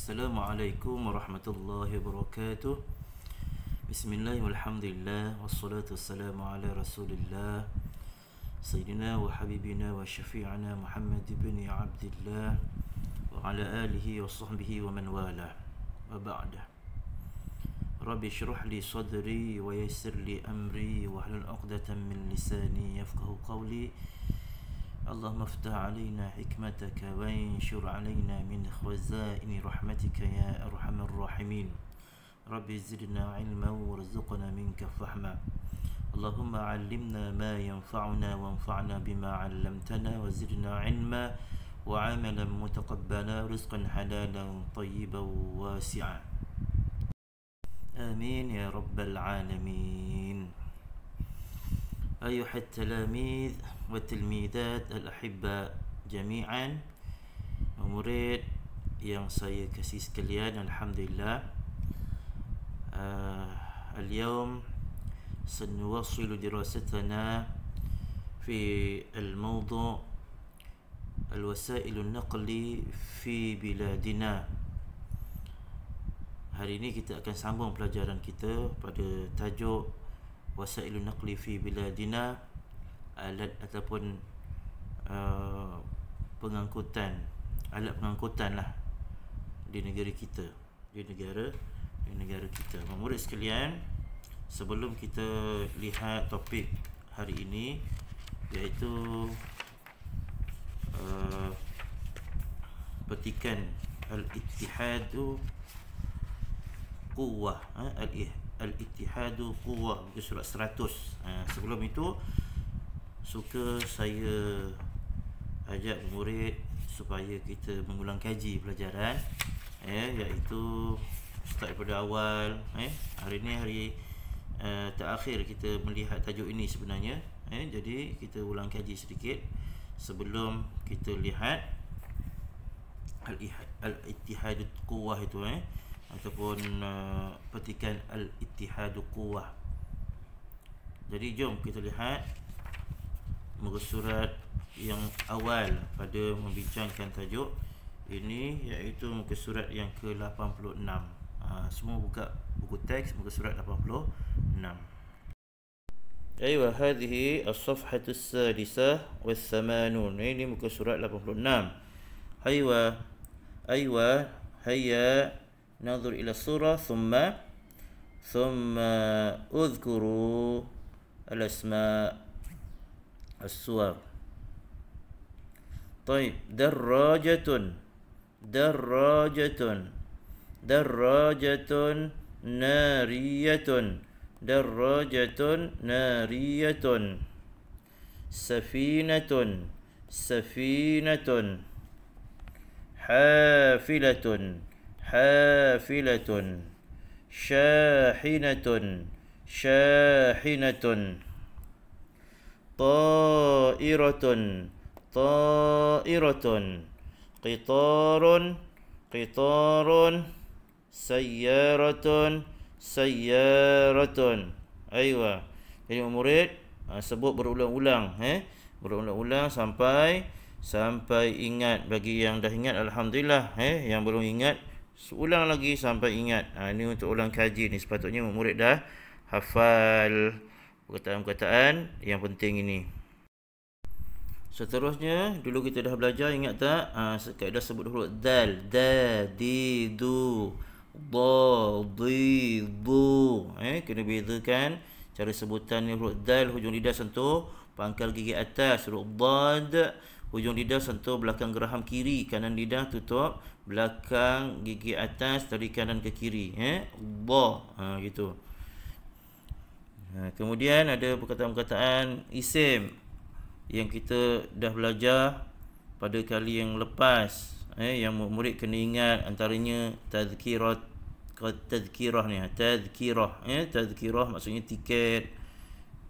السلام عليكم ورحمة الله وبركاته بسم الله والحمد لله والصلاة والسلام على رسول الله سيدنا وحبيبنا وشفيعنا محمد بن عبد الله وعلى آله وصحبه ومن والاه وبعد ربي اشرح لي صدري ويسر لي أمري واحلل عقدة من لساني يفقه قولي اللهم افتح علينا حكمتك وانشر علينا من خزائن رحمتك يا أرحم الراحمين رب زدنا علما وارزقنا منك فهما اللهم علمنا ما ينفعنا وانفعنا بما علمتنا وزدنا علما وعملا متقبلا رزقا حلالا طيبا واسعا آمين يا رب العالمين أيها التلاميذ والتلميذات الأحباء جميعا ومريد yang saya kasih sekalian Alhamdulillah uh, اليوم سنواصل دراستنا في الموضوع الوسائل النقل في بلادنا hari ini kita akan sambung pelajaran kita pada tajuk وسائل النقل في بلادنا alat ataupun uh, pengangkutan alat pengangkutan lah di negara kita di negara di negara kita memori sekalian sebelum kita lihat topik hari ini iaitu uh, petikan al-ittihadu kuwah eh, al-ittihadu kuwah surat 100 uh, eh, sebelum itu suka saya ajak murid supaya kita mengulang kaji pelajaran eh iaitu start daripada awal eh hari ini hari uh, terakhir kita melihat tajuk ini sebenarnya eh jadi kita ulang kaji sedikit sebelum kita lihat al-ittihadul quwwah itu eh ataupun uh, petikan al-ittihadul quwwah jadi jom kita lihat muka surat yang awal pada membincangkan tajuk ini iaitu muka surat yang ke-86. Ha, semua buka buku teks muka surat 86. Ayuh, أيوة هذه الصفحة السادسة ini يعني مكسورة 86. Ayuh, ayuh, أيوة هيا ننظر surah, thumma, thumma azkuru al asma. الصور طيب دراجة دراجة دراجة نارية دراجة نارية سفينة سفينة حافلة حافلة شاحنة شاحنة Tairatun, طائرة قطار قطار سيارة سيارة أيوة Jadi murid ha, sebut berulang-ulang eh berulang-ulang sampai sampai ingat bagi yang dah ingat alhamdulillah eh yang belum ingat ulang lagi sampai ingat ha, ini untuk ulang kaji ni sepatutnya murid dah hafal perkataan-perkataan yang penting ini. Seterusnya, dulu kita dah belajar, ingat tak? Ha, kaedah sebut dulu. Dal, da, di, du, da, di, du. Eh, kena bezakan cara sebutan ni. Huruf dal, hujung lidah sentuh, pangkal gigi atas. Huruf dad, hujung lidah sentuh, belakang geraham kiri. Kanan lidah tutup, belakang gigi atas dari kanan ke kiri. Eh, da, ha, ah, Gitu. Ha, kemudian ada perkataan-perkataan isim yang kita dah belajar pada kali yang lepas eh yang murid kena ingat antaranya tazkirah tazkirah ni ha, tazkirah eh tazkirah maksudnya tiket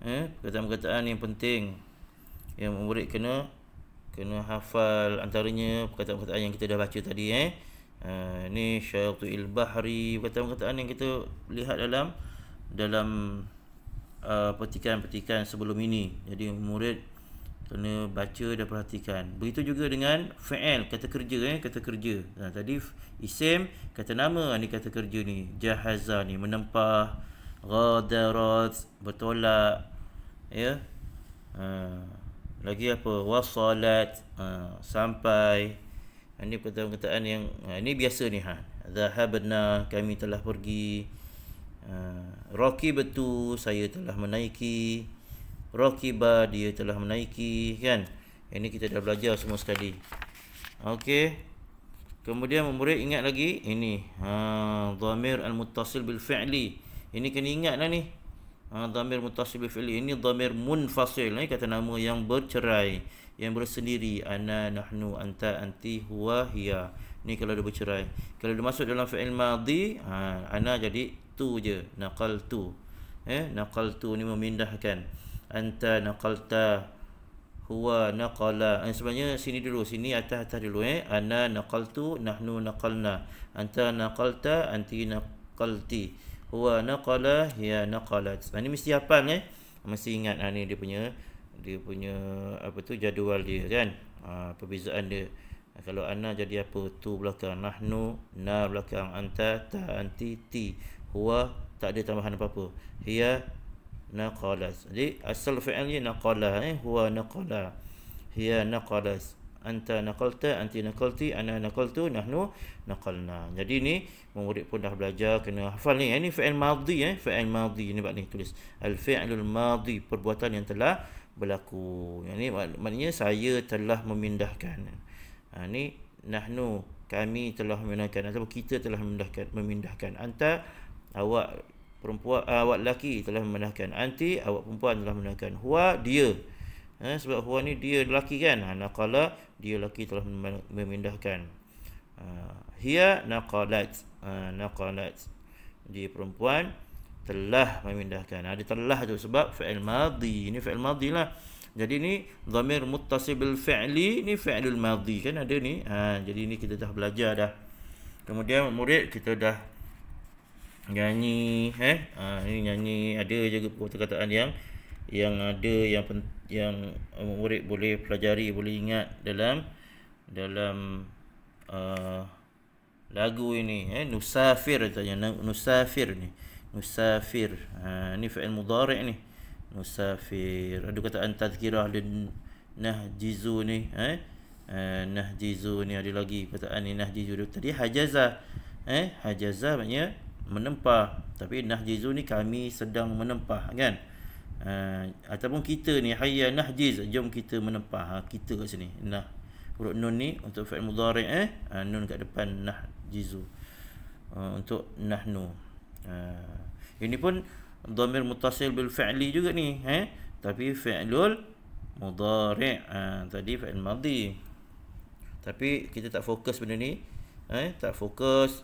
eh perkataan-perkataan yang penting yang murid kena kena hafal antaranya perkataan-perkataan yang kita dah baca tadi eh ini ha, uh, syaitu il bahri perkataan-perkataan yang kita lihat dalam dalam Uh, petikan-petikan sebelum ini jadi murid kena baca dan perhatikan begitu juga dengan fa'al kata kerja eh kata kerja nah, ha, tadi isim kata nama ha, ni kata kerja ni jahaza ni menempah ghadarat bertolak ya uh, lagi apa wasalat uh, sampai ini perkataan-perkataan yang ini biasa ni ha zahabna kami telah pergi Ah, Rocky betul saya telah menaiki Rocky Rakiba dia telah menaiki kan Ini kita dah belajar semua sekali Okey Kemudian murid ingat lagi ini ha dhamir al muttasil bil fi'li ini kena ingatlah ni ha dhamir muttasil bil fi'li ini dhamir munfasil ni kata nama yang bercerai yang bersendiri ana nahnu anta anti huwa hiya ni kalau dia bercerai kalau dia masuk dalam fi'il madhi ha ana jadi tu je nakal tu eh nakal tu ni memindahkan anta nakal ta, huwa nakala, eh, sebenarnya sini dulu sini atas atas dulu eh ana tu, nahnu naqalna anta nakal ta, anti nakal ti, huwa nakala, ya naqalat ini mesti hafal eh mesti ingat ha, ni dia punya dia punya apa tu jadual dia kan ha, perbezaan dia kalau ana jadi apa tu belakang nahnu na belakang anta ta anti ti huwa tak ada tambahan apa-apa hiya naqalas jadi asal fi'il ni naqala eh huwa naqala hiya naqalas anta naqalta anti naqalti ana naqaltu nahnu naqalna jadi ni murid pun dah belajar kena hafal ni ini fi'il madhi eh fi'il madhi ni bab ni tulis al fi'lul madhi perbuatan yang telah berlaku yang ni maknanya saya telah memindahkan ha ni nahnu kami telah memindahkan atau kita telah memindahkan memindahkan anta awak perempuan ah, awak lelaki telah memenangkan anti awak perempuan telah memenangkan huwa dia eh, sebab huwa ni dia lelaki kan ha, naqala dia lelaki telah memindahkan uh, hiya naqalat uh, naqalat dia perempuan telah memindahkan ada telah tu sebab fi'il madhi ni fi'il madhi lah jadi ni zamir muttasibil fi'li ni fi'lul madhi kan ada ni ha, jadi ni kita dah belajar dah kemudian murid kita dah nyanyi eh ha, ah, ini nyanyi ada juga perkataan yang yang ada yang pen, yang murid boleh pelajari boleh ingat dalam dalam uh, lagu ini eh nusafir katanya nusafir ni nusafir ha ni fi'il mudhari' ni nusafir ada kataan tazkirah dan nahjizu ni eh Uh, nahjizu ni ada lagi perkataan ni nahjizu tadi hajaza eh hajaza maknanya menempa tapi nahjizu ni kami sedang menempah kan uh, ataupun kita ni hayya nahjiz jom kita menempah ha, kita kat sini nah huruf nun ni untuk fi'il mudhari eh ha, nun kat depan nahjizu uh, untuk nahnu uh, ini pun dhamir muttasil bil fi'li juga ni eh tapi fi'lul mudhari ha, tadi fi'il madhi tapi kita tak fokus benda ni eh tak fokus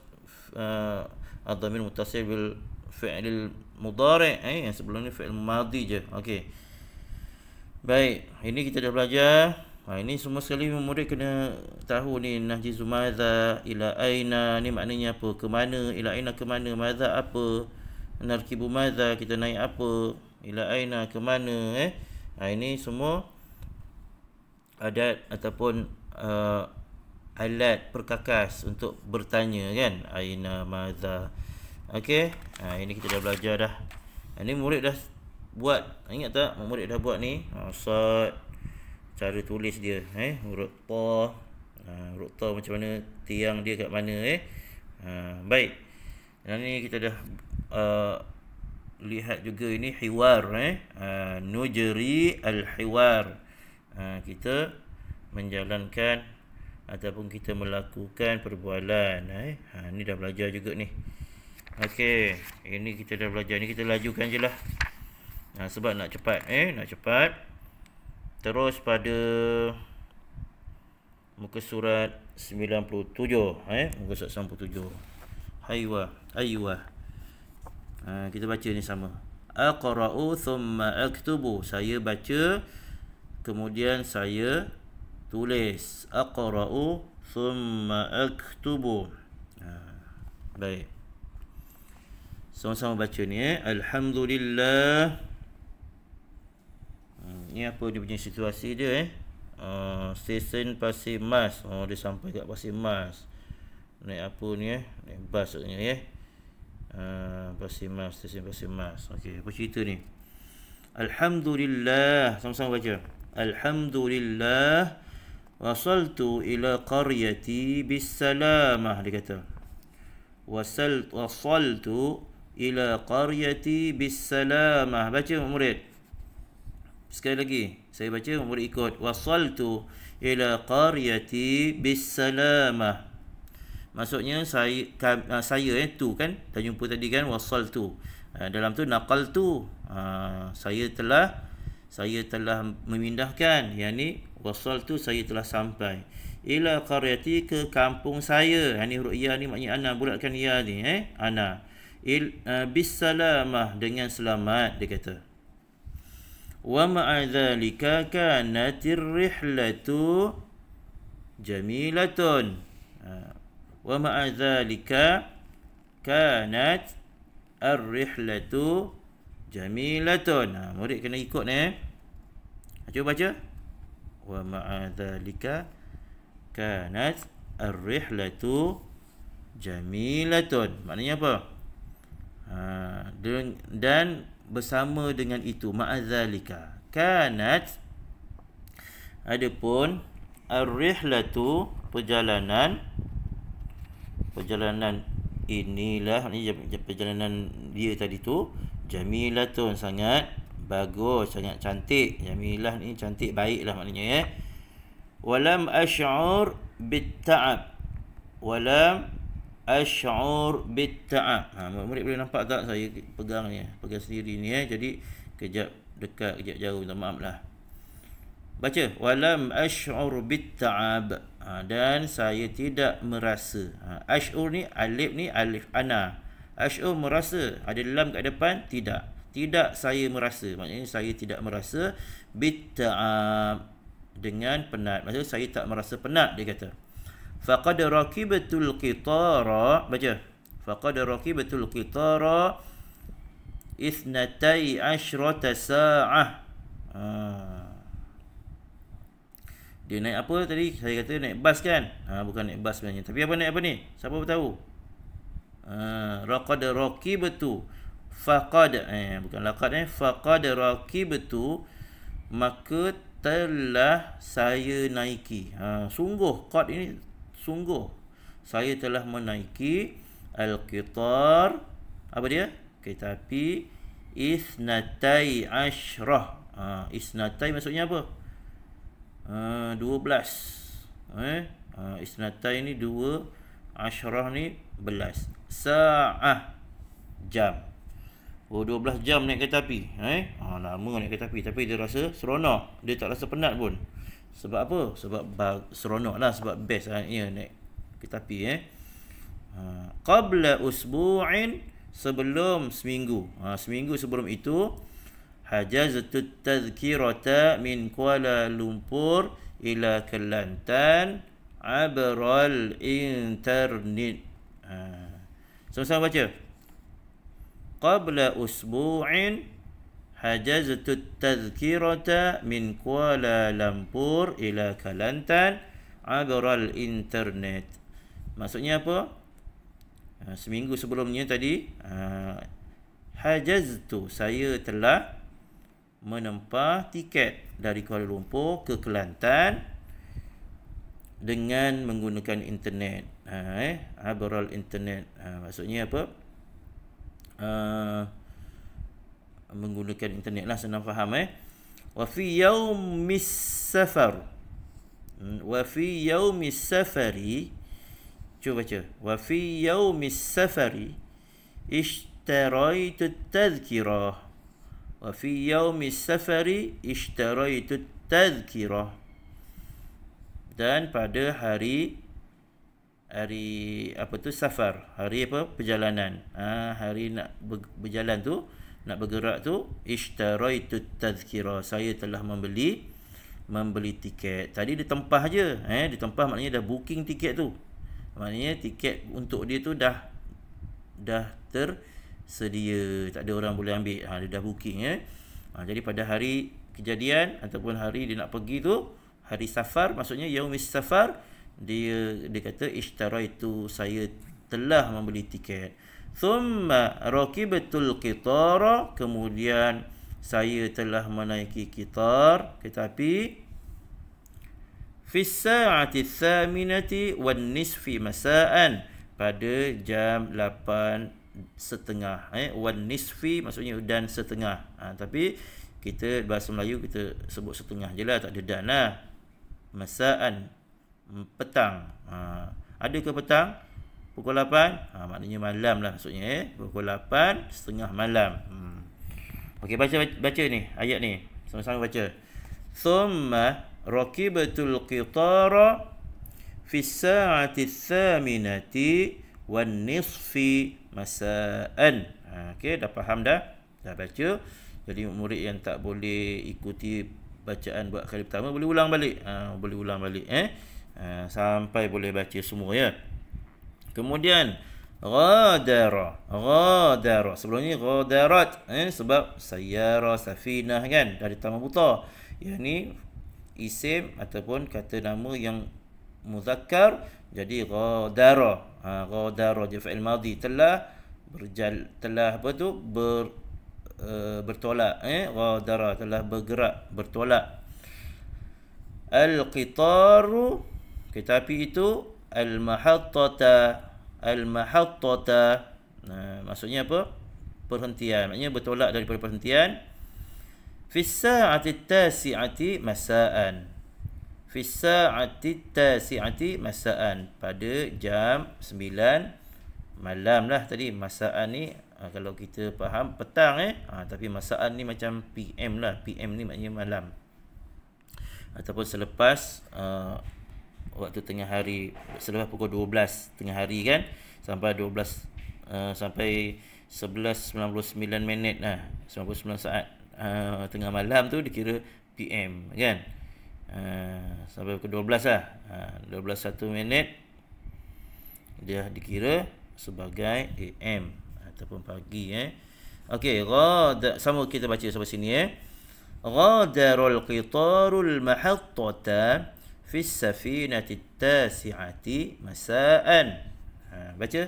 uh, الضمير متصل بالفعل المضارع eh yang sebelum ni fi'il madi je okay. baik ini kita dah belajar ha ini semua sekali murid kena tahu ni najizu madza ila aina ni maknanya apa Kemana mana ila aina ke mana apa narkibu maza kita naik apa ila aina kemana? eh ha ini semua adat ataupun uh, alat perkakas untuk bertanya kan aina madza okey ha ini kita dah belajar dah ini ha, murid dah buat ingat tak murid dah buat ni asat ha, cara tulis dia eh huruf ta ha huruf ta macam mana tiang dia kat mana eh ha baik dan ni kita dah uh, lihat juga ini hiwar eh ha, nujri al hiwar ha, kita menjalankan ataupun kita melakukan perbualan eh ha ni dah belajar juga ni okey ini kita dah belajar ni kita lajukan je lah. ha sebab nak cepat eh nak cepat terus pada muka surat 97 eh muka surat 97 haiwa aywa ha kita baca ni sama aqra'u thumma aktubu saya baca kemudian saya tulis aqra'u thumma aktubu ha. baik sama-sama baca ni eh alhamdulillah ha, ni apa dia punya situasi dia eh uh, ha, stesen pasir mas oh dia sampai kat pasir mas naik apa ni eh naik bas katanya eh ha, pasir mas stesen pasir mas okey apa cerita ni alhamdulillah sama-sama baca alhamdulillah Wasaltu ila qaryati bisalamah dia kata. Wasalt wasaltu ila qaryati bisalamah. Baca murid. Sekali lagi, saya baca murid ikut. Wasaltu ila qaryati bisalamah. Maksudnya saya ah, saya eh tu kan dah jumpa tadi kan wasaltu. Ah, dalam tu naqaltu. Ah saya telah saya telah memindahkan yang ni wasal tu saya telah sampai ila qaryati ke kampung saya yang ni huruf ya ni maknanya ana bulatkan ya ni eh ana il uh, eh, bisalamah dengan selamat dia kata wa ma'a dhalika kanatir rihlatu jamilatun ha. wa ma'a dhalika kanat ar rihlatu jamilatun ha, murid kena ikut ni eh? Cuba baca. Wa ma'adzalika kanat ar-rihlatu jamilatun. Maknanya apa? Ha, dan bersama dengan itu ma'adzalika kanat adapun ar-rihlatu perjalanan perjalanan inilah ni perjalanan dia tadi tu jamilatun sangat bagus sangat cantik Jamilah ni cantik baik lah maknanya ya walam ash'ur bitta'ab walam ash'ur bitta'ab ha murid-murid boleh nampak tak saya pegang ni pegang sendiri ni ya jadi kejap dekat kejap jauh minta maaf lah baca walam ash'ur bitta'ab ha, dan saya tidak merasa ha, ash'ur ni alif ni alif ana ash'ur merasa ada lam kat depan tidak tidak saya merasa maknanya saya tidak merasa bitta'ab dengan penat maksudnya saya tak merasa penat dia kata faqad raqibatul qitara baca faqad raqibatul qitara isnatai asyrata sa'ah ha. dia naik apa tadi saya kata naik bas kan ha, bukan naik bas sebenarnya tapi apa naik apa ni siapa tahu ha, raqad raqibatul faqad eh bukan laqad eh faqad betul maka telah saya naiki ha sungguh qad ini sungguh saya telah menaiki al-qitar apa dia kereta api isnatai ashrah ha isnatai maksudnya apa ha, dua belas eh ha, isnatai ni 2 ashrah ni belas saah jam Oh 12 jam naik kereta api eh? Ha, lama naik kereta api Tapi dia rasa seronok Dia tak rasa penat pun Sebab apa? Sebab bag- seronok lah Sebab best lah ya, naik kereta api eh? ha, Qabla usbu'in Sebelum seminggu ha, Seminggu sebelum itu Hajazatu tazkirata min Kuala Lumpur ila Kelantan abral internet. Ha. Sama-sama baca. Qabla قبل أسبوع حجزت min Kuala كوالالمبور ila كالانتان عبر internet. maksudnya apa ha, seminggu sebelumnya tadi ha, hajaztu saya telah menempah tiket dari Kuala Lumpur ke Kelantan dengan menggunakan internet ha, eh abrol internet ha, maksudnya apa Ah, menggunakan internet lah senang faham eh wa fi yaumis safar hmm, wa fi yaumis safari cuba baca wa fi yaumis safari ishtaraitu tadhkira wa fi yaumis safari ishtaraitu tadhkira dan pada hari hari apa tu safar hari apa perjalanan ha, hari nak ber, berjalan tu nak bergerak tu ishtaraitu tazkira saya telah membeli membeli tiket tadi ditempah je eh ditempah maknanya dah booking tiket tu maknanya tiket untuk dia tu dah dah tersedia tak ada orang boleh ambil ha, dia dah booking eh. ha, jadi pada hari kejadian ataupun hari dia nak pergi tu hari safar maksudnya yaumis safar safar dia dia kata ishtaraitu saya telah membeli tiket thumma raqibatul qitar kemudian saya telah menaiki qitar tetapi fi saati tsaminati wan nisfi masaan pada jam 8 setengah eh wan nisfi maksudnya dan setengah ha, tapi kita bahasa Melayu kita sebut setengah je lah, tak ada dan lah. masaan Hmm, petang. Ha, ada ke petang? Pukul 8? Ha, maknanya malam lah maksudnya. Eh? Pukul 8, setengah malam. Hmm. Okey, baca, baca baca ni. Ayat ni. Sama-sama baca. Thumma rakibatul qitara fissa'ati thaminati wan nisfi masa'an. Ha, Okey, dah faham dah? Dah baca. Jadi murid yang tak boleh ikuti bacaan buat kali pertama boleh ulang balik. Ha, boleh ulang balik eh. Eh, sampai boleh baca semua ya. Kemudian ghadara ghadara sebelum ni ghadarat eh sebab sayyara safinah kan dari tamah buta yang ni isim ataupun kata nama yang muzakkar jadi ghadara ha ghadara dia fi'il madhi telah berjal telah apa tu ber uh, bertolak eh ghadara telah bergerak bertolak al qitaru tetapi itu al-mahattata al-mahattata. Nah, maksudnya apa? Perhentian. Maknanya bertolak daripada perhentian. Fi sa'ati tasi'ati masaan. Fi sa'ati tasi'ati masaan. Pada jam 9 malam lah tadi. Masaan ni ah, kalau kita faham petang eh. Ha, tapi masaan ni macam PM lah. PM ni maknanya malam. Ataupun selepas uh, waktu tengah hari selepas pukul 12 tengah hari kan sampai 12 uh, eh, sampai 11.99 minit lah 99 saat uh, tengah malam tu dikira PM kan uh, sampai pukul 12 lah uh, 12.1 minit dia dikira sebagai AM ataupun pagi eh Okey, ghadar sama kita baca sampai sini eh. Ghadarul qitarul mahattata fi safinati tasi'ati masaan. Ha, baca.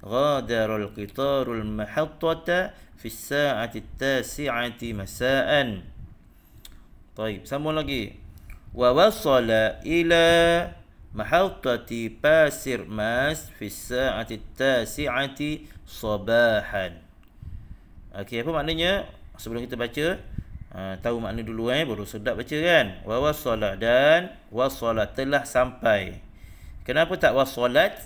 Ghadarul qitarul mahattata fi sa'ati tasi'ati masaan. Baik, sambung lagi. Wa wasala ila mahattati pasir mas fi sa'ati tasi'ati sabahan. Okey, apa maknanya? Sebelum kita baca, Ha, tahu makna dulu eh baru sedap baca kan wa wasala dan wasala telah sampai kenapa tak wasalat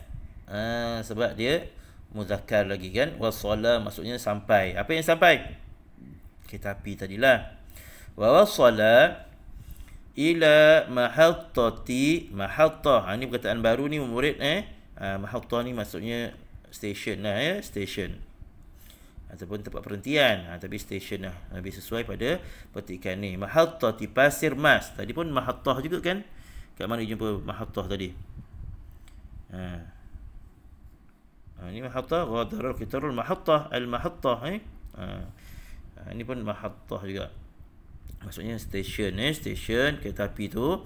ha, sebab dia muzakkar lagi kan wasala maksudnya sampai apa yang sampai kita pi tadilah wa wasala ila mahattati mahatta ha, ini perkataan baru ni murid eh ha, mahatta ni maksudnya stesen lah ya stesen ataupun tempat perhentian ha, tapi stesen lah ha, lebih sesuai pada petikan ni mahattah di pasir mas tadi pun mahattah juga kan kat mana jumpa mahattah tadi ha. ini ha, mahattah ghadarul kitarul mahattah al mahattah eh? ha. ini ha, pun mahattah juga maksudnya stesen eh stesen kereta api tu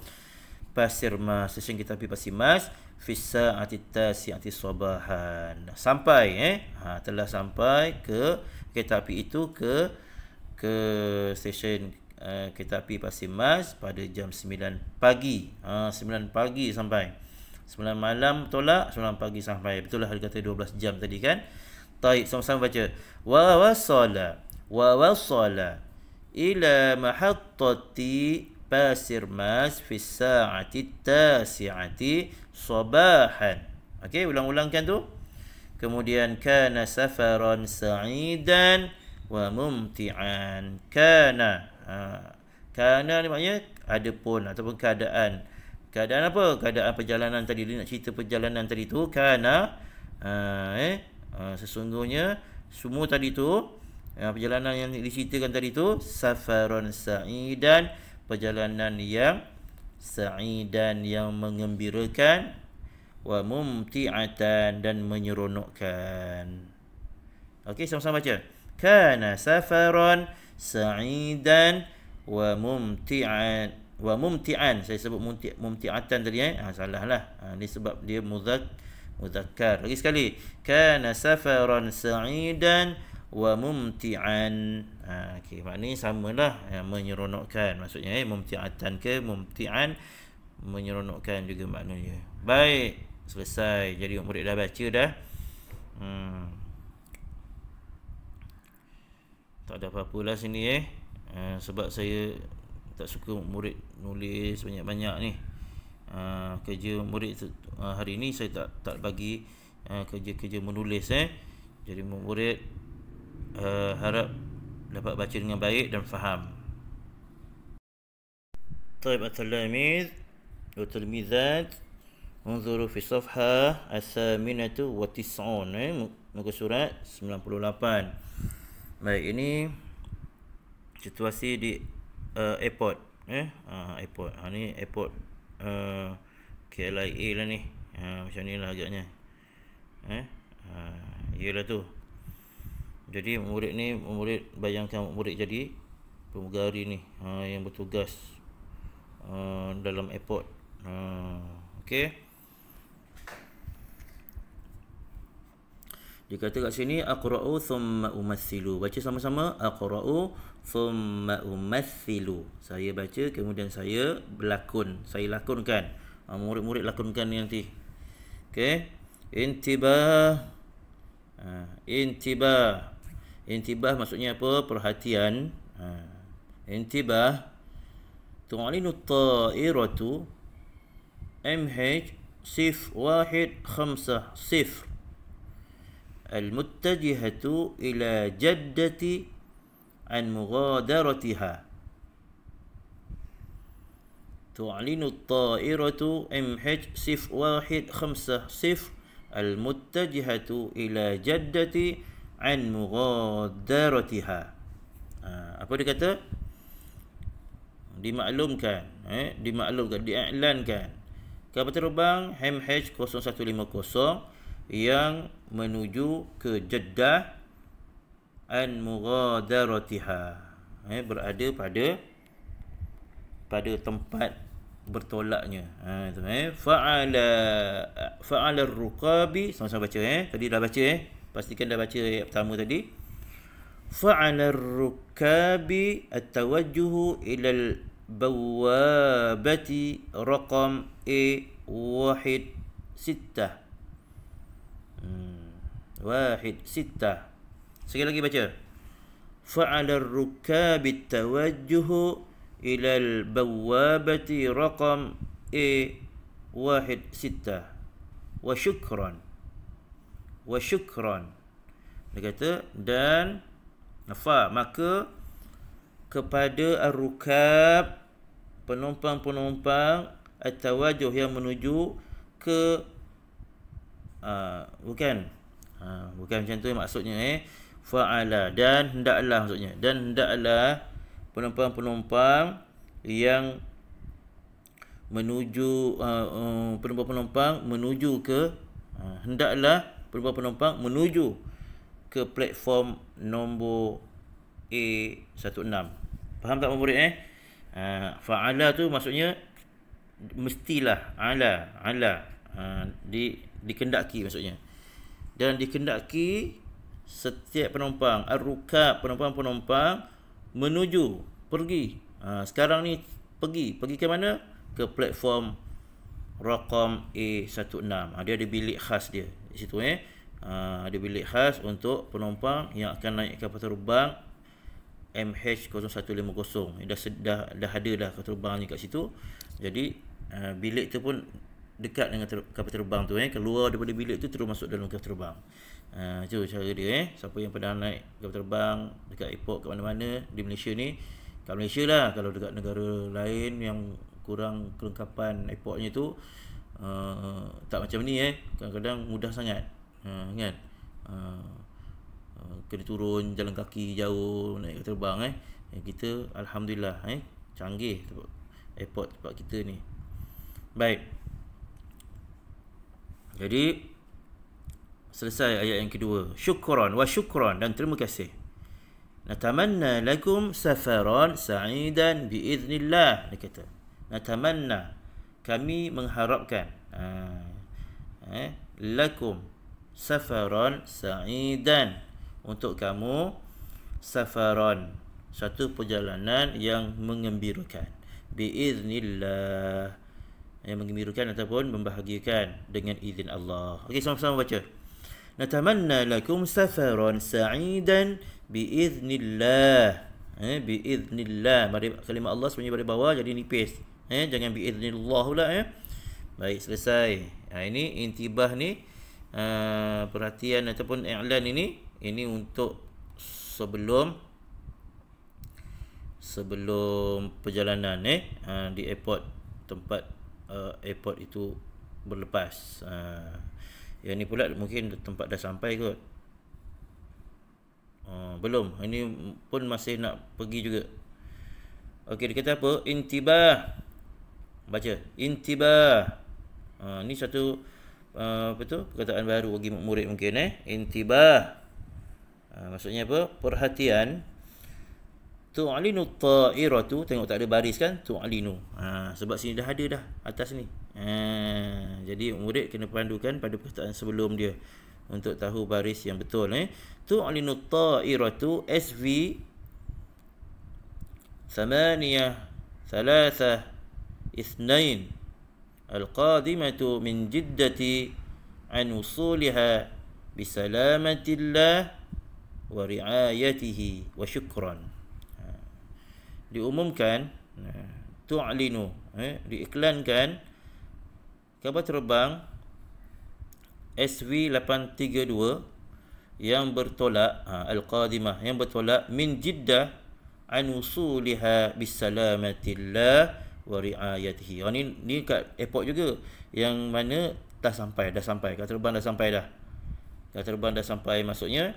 pasir mas stesen kereta api pasir mas fisa atita siati sobahan sampai eh ha, telah sampai ke kereta api itu ke ke stesen uh, kereta api Pasir Mas pada jam 9 pagi ha, 9 pagi sampai 9 malam tolak 9 pagi sampai betul lah kata 12 jam tadi kan Taib sama-sama baca wa wasala wa wasala ila mahattati Pasir Mas fi saati tasiati sabahan. Okey, ulang-ulangkan tu. Kemudian kana safaran sa'idan wa mumti'an. Kana. Ha. Kana ni maknanya ada pun ataupun keadaan. Keadaan apa? Keadaan perjalanan tadi. Dia nak cerita perjalanan tadi tu. Kana. Ha, eh. Ha, sesungguhnya semua tadi tu ya, perjalanan yang diceritakan tadi tu safaran sa'idan perjalanan yang sa'idan yang mengembirakan wa mumti'atan dan menyeronokkan. Okey, sama-sama baca. Kana safaran sa'idan wa mumti'an wa mumti'an. Saya sebut mumti'atan tadi eh. Ha, salah lah. Ha, ini sebab dia mudhak, mudhakar. Lagi sekali. Kana safaran sa'idan wa mumti'an. Ha, okay. maknanya samalah ya, menyeronokkan maksudnya eh, mumti'atan ke mumti'an menyeronokkan juga maknanya. Baik, selesai. Jadi murid dah baca dah. Hmm. Tak ada apa-apa sini eh. Ha, sebab saya tak suka murid nulis banyak-banyak ni. Ha, kerja murid ha, hari ni saya tak tak bagi ha, kerja-kerja menulis eh. Jadi murid uh, harap dapat baca dengan baik dan faham. طيب التلاميذ والتلميذات انظروا في الصفحة الثامنة والتسعون muka surat 98 baik ini situasi di uh, airport eh uh, airport ha, ni airport uh, eh, KLIA lah ni uh, macam ni lah agaknya eh uh, iyalah tu jadi murid ni murid bayangkan murid jadi pemegari ni ha, yang bertugas uh, dalam airport. Ha, okay. Dia kata kat sini aqra'u thumma umathilu. Baca sama-sama aqra'u thumma umathilu. Saya baca kemudian saya berlakon. Saya lakonkan. Ha, murid-murid lakonkan ni nanti. Okey. Intibah. Ha, intibah. Intibah maksudnya apa? Perhatian. Ha. Intibah تعلن الطائرة MH صفر واحد خمسة صفر المتجهة إلى جدة عن مغادرتها تعلن الطائرة MH صفر واحد خمسة صفر المتجهة إلى جدة an mughadaratiha ha, apa dia kata dimaklumkan eh dimaklumkan diiklankan kapal terbang MH0150 yang menuju ke Jeddah an mughadaratiha eh berada pada pada tempat bertolaknya ha itu eh fa'ala fa'ala ruqabi sama-sama baca eh tadi dah baca eh pastikan dah baca ayat pertama tadi fa'ala rukabi at-tawajjuhu ila al-bawabati raqam A wahid sittah hmm. wahid sittah sekali lagi baca fa'ala rukabi at-tawajjuhu ila al-bawabati raqam A wahid sittah wa syukran wa syukran. Dia kata dan fa maka kepada ar-rukab penumpang-penumpang at-tawajjuh yang menuju ke uh, bukan uh, bukan macam tu maksudnya eh fa'ala dan hendaklah maksudnya dan hendaklah penumpang-penumpang yang menuju ah, penumpang-penumpang menuju ke uh, hendaklah berupa penumpang menuju ke platform nombor A16. Faham tak murid eh? Uh, fa'ala tu maksudnya mestilah ala ala uh, di dikendaki maksudnya. Dan dikendaki setiap penumpang ar-rukab penumpang-penumpang menuju pergi. Uh, sekarang ni pergi, pergi ke mana? Ke platform Rakam A16 ha, Dia ada bilik khas dia Di situ eh ha, Ada bilik khas untuk penumpang Yang akan naik kapal terbang MH0150 dah, dah, dah ada dah kapal terbang ni kat situ Jadi ha, bilik tu pun Dekat dengan ter, kapal terbang tu eh Keluar daripada bilik tu terus masuk dalam kapal terbang ha, Itu cara dia eh Siapa yang pernah naik kapal terbang Dekat airport ke mana-mana di Malaysia ni Kat Malaysia lah kalau dekat negara lain yang kurang kelengkapan airportnya tu uh, tak macam ni eh kadang-kadang mudah sangat uh, kan uh, kena turun jalan kaki jauh naik terbang eh kita alhamdulillah eh canggih tempat airport tempat kita ni baik jadi selesai ayat yang kedua syukran wa syukran dan terima kasih natamanna lakum safaran sa'idan bi idznillah dia kata natamanna kami mengharapkan ha, eh, lakum safaran sa'idan untuk kamu safaran satu perjalanan yang mengembirakan biiznillah yang mengembirakan ataupun membahagiakan dengan izin Allah. Okey sama-sama baca. Natamanna lakum safaran sa'idan biiznillah. Eh biiznillah. Mari kalimah Allah sebenarnya dari bawah jadi nipis eh jangan biiznillah pula eh baik selesai ha, ini intibah ni uh, perhatian ataupun iklan ini ini untuk sebelum sebelum perjalanan eh uh, di airport tempat uh, airport itu berlepas ha uh, yang ni pula mungkin tempat dah sampai kot Uh, belum ini pun masih nak pergi juga okey dia kata apa intibah baca intibah ha ni satu uh, apa tu perkataan baru bagi murid mungkin eh intibah ha, maksudnya apa perhatian tu'linu tu tengok tak ada baris kan tu'linu ha sebab sini dah ada dah atas ni ha jadi murid kena pandukan pada perkataan sebelum dia untuk tahu baris yang betul eh tu'linu tu sv 8 3 اثنين القادمة من جدة عن وصولها بسلامة الله ورعايته وشكرا diumumkan tu'linu eh, diiklankan kapal terbang SW832 yang bertolak al-qadimah yang bertolak min jiddah an usuliha bisalamatillah wa riayatihi. Oh, ni ni kat airport juga yang mana dah sampai, dah sampai. Kat terbang dah sampai dah. Kat terbang dah sampai maksudnya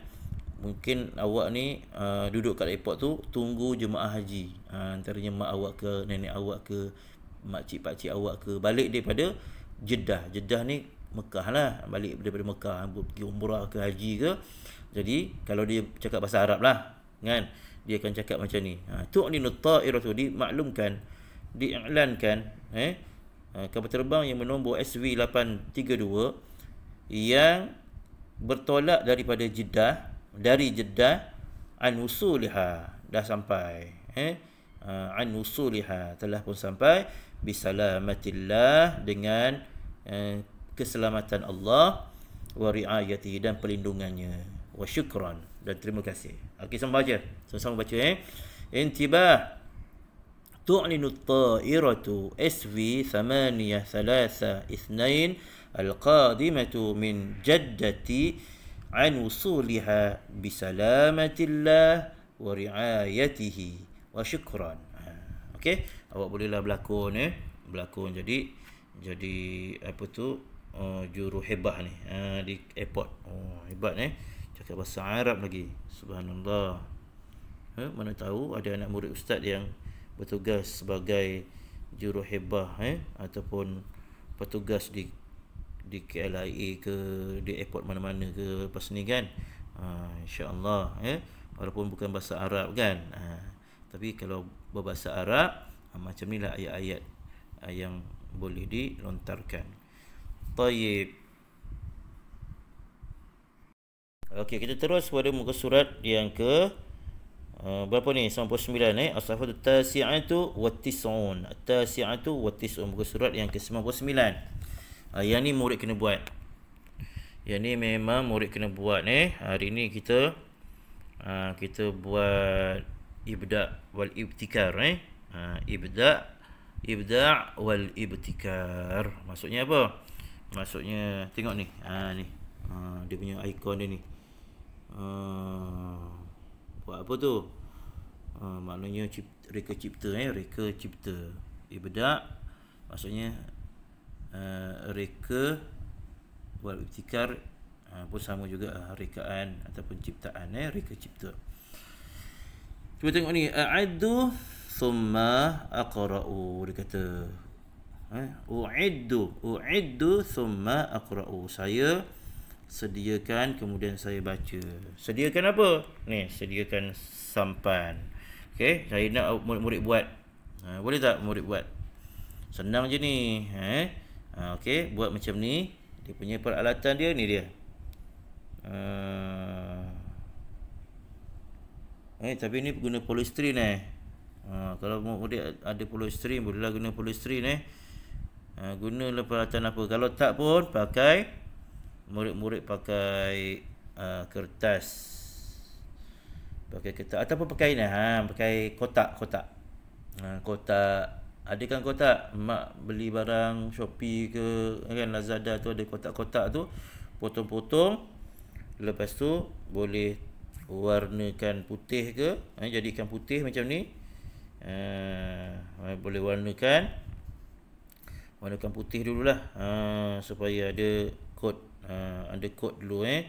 mungkin awak ni uh, duduk kat airport tu tunggu jemaah haji. Uh, antaranya mak awak ke, nenek awak ke, mak cik pak cik awak ke balik daripada Jeddah. Jeddah ni Mekah lah balik daripada Mekah pergi umrah ke haji ke. Jadi kalau dia cakap bahasa Arab lah kan dia akan cakap macam ni. Ha tu ni nutairatu dimaklumkan maklumkan diiklankan eh, eh kapal terbang yang bernombor SW832 yang bertolak daripada Jeddah dari Jeddah an usuliha dah sampai eh, eh an usuliha telah pun sampai bisalamatillah dengan eh, keselamatan Allah wa riayati dan perlindungannya wa syukran dan terima kasih okey sama baca sama-sama baca eh intibah تعلن الطائرة SV 832 القادمة من جدة عن وصولها بسلامة الله ورعايته وشكرا اوكي awak bolehlah berlakon eh berlakon jadi jadi apa tu oh, juru hebah ni uh, di airport oh hebat eh cakap bahasa Arab lagi subhanallah ha, mana tahu ada anak murid ustaz yang bertugas sebagai hebah eh ataupun petugas di di KLIA ke di airport mana-mana ke lepas ni kan ha, insyaAllah eh walaupun bukan bahasa Arab kan ha, tapi kalau berbahasa Arab ha, macam inilah ayat-ayat yang boleh dilontarkan Tayyib Okey kita terus pada muka surat yang ke Ah, berapa ni? 99 ni. Eh? As-safatu tasi'atu wa tis'un. At-tasi'atu wa tis'un. Muka surat yang ke-99. Uh, ah, yang ni murid kena buat. Yang ni memang murid kena buat ni. Eh? Hari ni kita uh, kita buat ibda' wal ibtikar ni. Eh? Uh, ibda' ibda' wal ibtikar. Maksudnya apa? Maksudnya tengok ni. Ha uh, ni. Uh, dia punya ikon dia ni. Uh, buat apa tu? Ha, maknanya cipta, reka cipta eh, reka cipta. Ibadah eh, maksudnya uh, reka buat iftikar uh, ah, pun sama juga uh, rekaan ataupun ciptaan eh, reka cipta. Cuba tengok ni, a'addu thumma aqra'u. Dia kata eh, u'iddu, u'iddu thumma aqra'u. Saya sediakan kemudian saya baca sediakan apa ni sediakan sampan okey saya nak murid-murid buat ha, boleh tak murid buat senang je ni eh ha, okey buat macam ni dia punya peralatan dia ni dia uh, eh tapi ni guna polystyrene eh. ha, kalau murid ada polystyrene bolehlah guna polystyrene ni eh. ha, gunalah peralatan apa kalau tak pun pakai murid-murid pakai uh, kertas pakai kertas ataupun pakai ni ha pakai kotak-kotak ha kotak ada kan kotak mak beli barang Shopee ke kan Lazada tu ada kotak-kotak tu potong-potong lepas tu boleh warnakan putih ke ha, jadikan putih macam ni ha, ha boleh warnakan warnakan putih dululah ha, supaya ada kod uh, ah, undercoat dulu eh.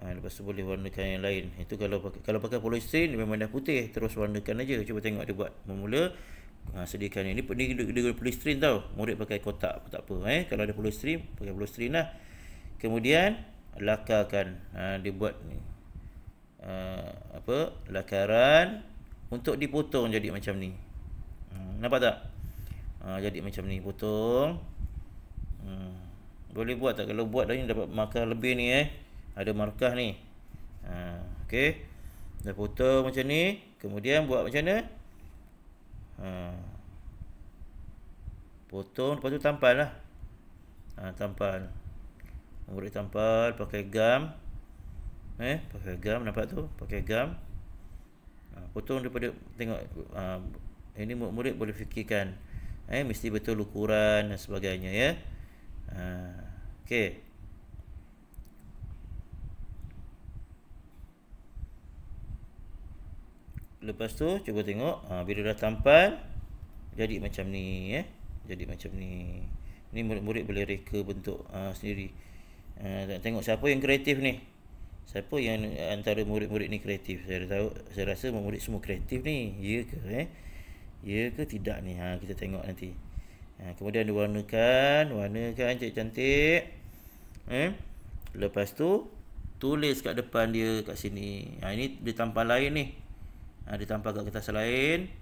Uh, lepas tu boleh warnakan yang lain. Itu kalau pakai kalau pakai polystyrene memang dah putih, terus warnakan aja. Cuba tengok dia buat. Memula uh, ah, sediakan ini ni dia polystyrene tau. Murid pakai kotak pun tak apa eh. Kalau ada polystyrene, pakai polystyrene lah. Kemudian lakarkan. Uh, dia buat ni. Uh, apa? Lakaran untuk dipotong jadi macam ni. Hmm, nampak tak? Uh, jadi macam ni potong. Hmm. Boleh buat tak? Kalau buat ni dapat markah lebih ni eh. Ada markah ni. Ha, okay. Dah putar macam ni. Kemudian buat macam ni. Ha. Potong. Lepas tu tampal lah. Ha, tampal. Memberi tampal. Pakai gam. Eh, pakai gam. Nampak tu? Pakai gam. Ha, potong daripada tengok ha, ini murid boleh fikirkan eh mesti betul ukuran dan sebagainya ya Okay, Lepas tu cuba tengok ha, bila dah tampan, jadi macam ni eh. Jadi macam ni. Ni murid-murid boleh reka bentuk ha, sendiri. Ha, tengok siapa yang kreatif ni. Siapa yang antara murid-murid ni kreatif? Saya tahu saya rasa murid semua kreatif ni. Ya ke eh? Ya ke tidak ni? Ha kita tengok nanti. Ha, kemudian diwarnakan, warnakan cantik-cantik. Eh? Lepas tu tulis kat depan dia kat sini. Ha, ini di tampal lain ni. Ha, dia tampal kat kertas lain.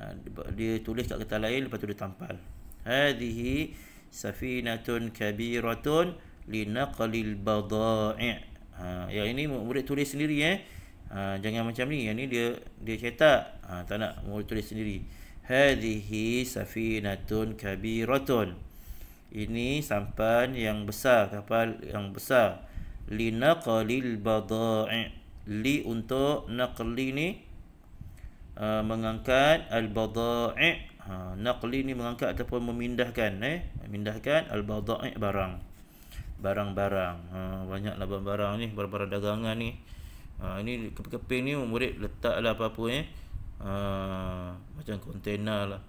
Ha, dia, dia tulis kat kertas lain lepas tu dia tampal. Hadhihi safinatun kabiratun linaqlil bada'i'. Ha, yang ini murid tulis sendiri eh. Ha, jangan macam ni. Yang ni dia dia cetak. Ha, tak nak murid tulis sendiri hadhihi safinatun kabiratun ini sampan yang besar kapal yang besar li naqlil bada'i li untuk naqli ni uh, mengangkat al bada'i ha naqli ni mengangkat ataupun memindahkan eh memindahkan al bada'i barang barang-barang ha banyaklah barang-barang ni barang-barang dagangan ni ha ini keping-keping ni murid letaklah apa-apa eh Ah, macam kontena lah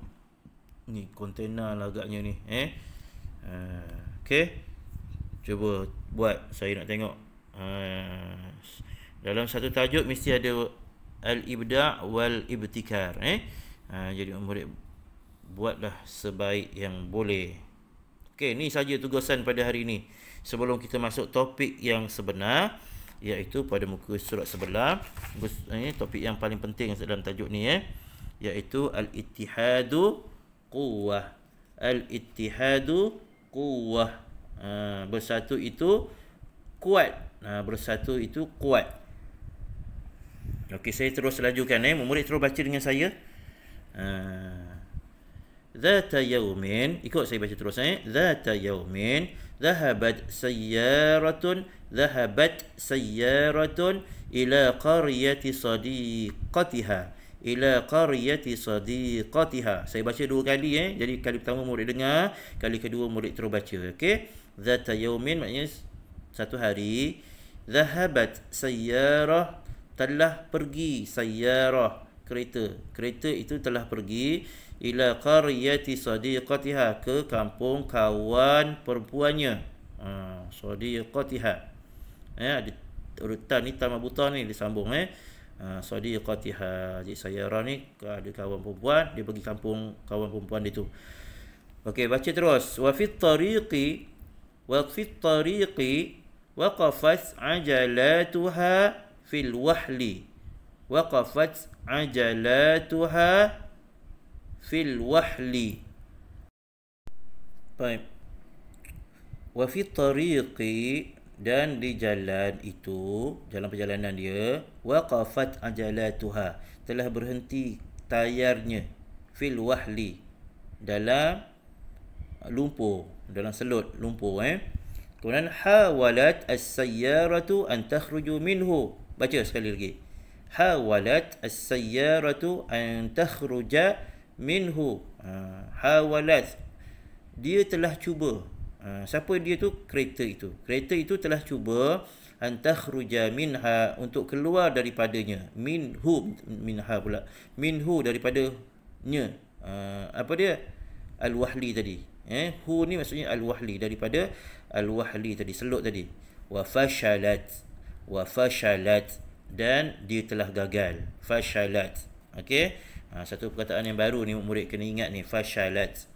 ni kontena lah agaknya ni eh uh, ah, okay cuba buat saya nak tengok uh, dalam satu tajuk mesti ada al-ibda wal-ibtikar eh uh, jadi murid buatlah sebaik yang boleh okay ni saja tugasan pada hari ini sebelum kita masuk topik yang sebenar iaitu pada muka surat sebelah ini eh, topik yang paling penting dalam tajuk ni eh iaitu al-ittihadu quwwah al-ittihadu quwwah ha, bersatu itu kuat ha, bersatu itu kuat okey saya terus lajukan eh murid terus baca dengan saya ha zata yaumin ikut saya baca terus eh zata yaumin Zahabat سيارة zahabat سيارة Ila قرية صديقتها ila qaryati sadiqatiha saya baca dua kali eh jadi kali pertama murid dengar kali kedua murid terus baca okey zata yaumin maknanya satu hari zahabat sayyarah telah pergi sayyarah kereta kereta itu telah pergi ila qaryati sadiqatiha ke kampung kawan perempuannya ha sadiqatiha ya eh, di urutan ni tamat buta ni disambung eh ha sadiqatiha di saya ni ada kawan perempuan dia pergi kampung kawan perempuan dia tu okey baca terus wa fit tariqi wa fit tariqi waqafat ajalatuha fil wahli waqafat ajalatuha fil wahli baik wa fi tariqi dan di jalan itu jalan perjalanan dia wa waqafat ajalatuha telah berhenti tayarnya fil wahli dalam lumpur dalam selut lumpur eh kemudian hawalat as-sayyaratu an takhruju minhu baca sekali lagi hawalat as-sayyaratu an takhruja minhu ah. ah, hawalat dia telah cuba ah, siapa dia tu kereta itu kereta itu telah cuba antakhruja minha untuk keluar daripadanya minhu minha pula minhu daripada nya apa dia Alwahli tadi eh hu ni maksudnya alwahli daripada alwahli tadi selok tadi wa fashalat wa fashalat dan dia telah gagal fashalat okey ha, satu perkataan yang baru ni murid kena ingat ni fashalat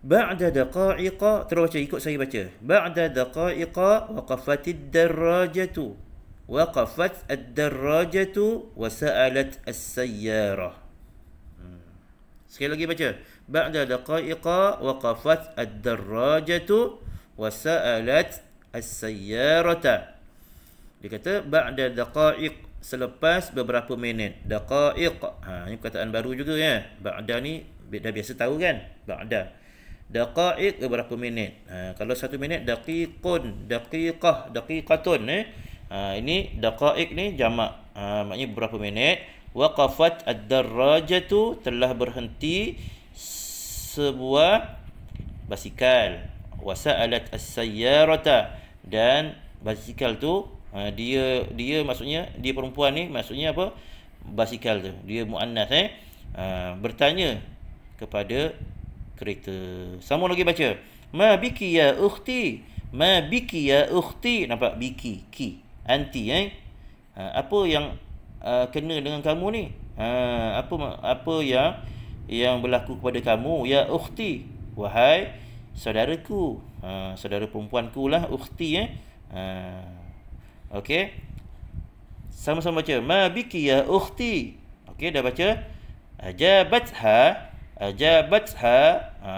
ba'da daqa'iqa terus baca ikut saya baca ba'da daqa'iqa waqafatid darajatu waqafat ad-darajatu wa sa'alat as-sayyarah hmm. sekali lagi baca ba'da daqa'iqa waqafat ad-darajatu wa sa'alat as-sayyarata dia kata ba'da daqa'iqa selepas beberapa minit daqaiq ha ini perkataan baru juga ya ba'da ni dah biasa tahu kan ba'da daqaiq beberapa minit ha kalau satu minit daqiqun daqiqah daqiqatun eh ha ini daqaiq ni jamak ha maknanya beberapa minit waqafat ad-darajatu telah berhenti sebuah basikal wasa'alat as-sayyarata dan basikal tu Ha, dia dia maksudnya dia perempuan ni maksudnya apa basikal tu dia muannas eh ha, bertanya kepada kereta sama lagi baca ma biki ya ukhti ma biki ya ukhti nampak biki ki anti eh ha, apa yang uh, kena dengan kamu ni ha, apa apa yang yang berlaku kepada kamu ya ukhti wahai saudaraku ha, saudara perempuanku lah ukhti eh ha, Okey. Sama-sama baca. Ma biki ya ukhti. Okey, dah baca. Ajabatha. Ajabatha. Ha,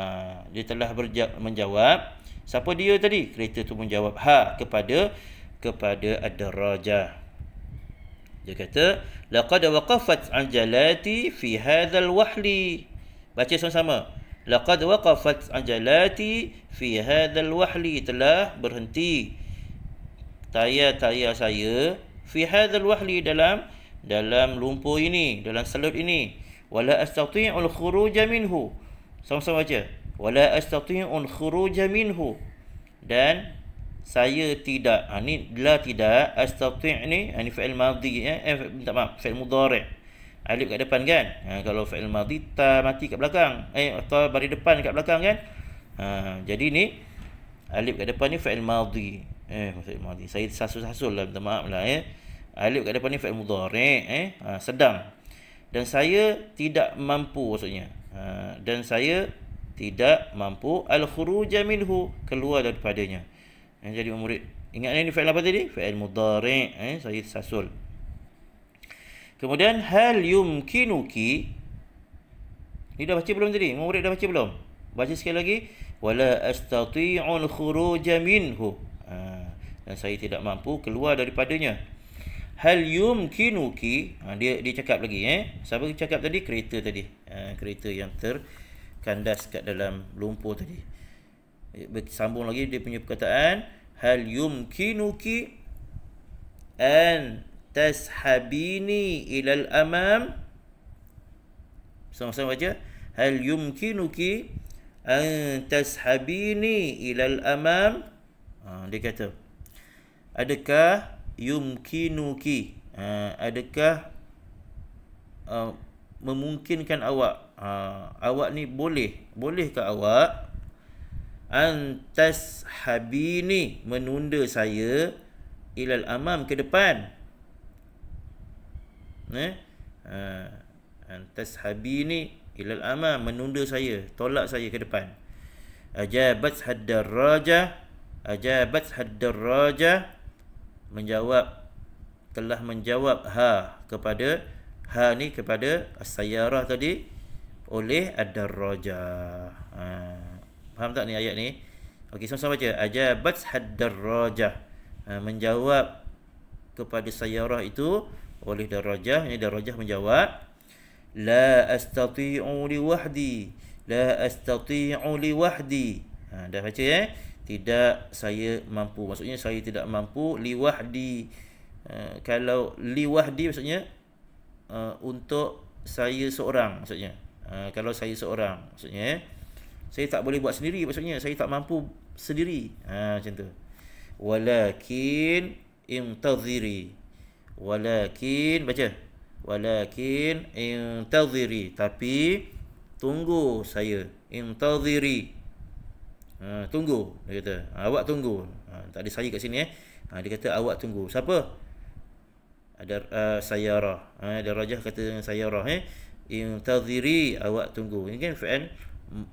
dia telah menjawab. Siapa dia tadi? Kereta tu menjawab. Ha, kepada kepada ad-daraja. Dia kata, Laqad waqafat ajalati fi hadhal wahli. Baca sama-sama. Laqad waqafat ajalati fi hadhal wahli. Telah berhenti tayar-tayar saya fi hadzal wahli dalam dalam lumpur ini dalam selut ini wala astati'ul khuruj minhu sama-sama baca wala astati'ul khuruj minhu dan saya tidak ha, ni la tidak astati' ni ha, ni fi'il madhi ya eh, fi, tak maaf fi'il mudhari' alif kat depan kan ha, kalau fi'il madhi ta mati kat belakang eh atau bari depan kat belakang kan ha, jadi ni alif kat depan ni fi'il madhi eh maksud Imam Mahdi saya sasul-sasul lah minta maaf lah eh alif kat depan ni fa'il mudhari' eh. eh ha, sedang dan saya tidak mampu maksudnya ha, dan saya tidak mampu al khuruja minhu keluar daripadanya eh, jadi murid ingat ni fa'il apa tadi fa'il mudhari' eh. eh saya sasul kemudian hal yumkinuki ni dah baca belum tadi murid dah baca belum baca sekali lagi wala astati'u al khuruja minhu ha, dan saya tidak mampu keluar daripadanya. Hal yumkinuki, ha, dia dia cakap lagi eh. Siapa cakap tadi? Kereta tadi. Ha, kereta yang terkandas kat dalam lumpur tadi. Eh, Sambung lagi dia punya perkataan, hal yumkinuki an tashabini ila al-amam. Sama-sama baca. Hal yumkinuki an tashabini ila al-amam. Ha, dia kata adakah yumkinuki ha, adakah uh, memungkinkan awak ha, awak ni boleh boleh ke awak antas habini menunda saya ilal amam ke depan eh ha, antas habini ilal amam menunda saya tolak saya ke depan ajabat raja, ajabat raja menjawab telah menjawab ha kepada ha ni kepada as-sayyarah tadi oleh ad-darraja. Ha. Faham tak ni ayat ni? Okey, sama-sama baca. Ajabat ad-darraja. Ha, menjawab kepada sayyarah itu oleh darraja. Ini darraja menjawab la astati'u li wahdi. La astati'u li wahdi. Ha, dah baca ya? Eh? tidak saya mampu maksudnya saya tidak mampu liwahdi uh, eh, kalau liwahdi maksudnya uh, untuk saya seorang maksudnya uh, kalau saya seorang maksudnya saya tak boleh buat sendiri maksudnya saya tak mampu sendiri ha uh, macam tu walakin intaziri walakin baca walakin intaziri tapi tunggu saya intaziri Ha, tunggu dia kata ha, awak tunggu ha, tak ada saya kat sini eh ha, dia kata awak tunggu siapa ada uh, ha, sayara ha, ada rajah kata dengan sayara eh intaziri awak tunggu ini kan fi'il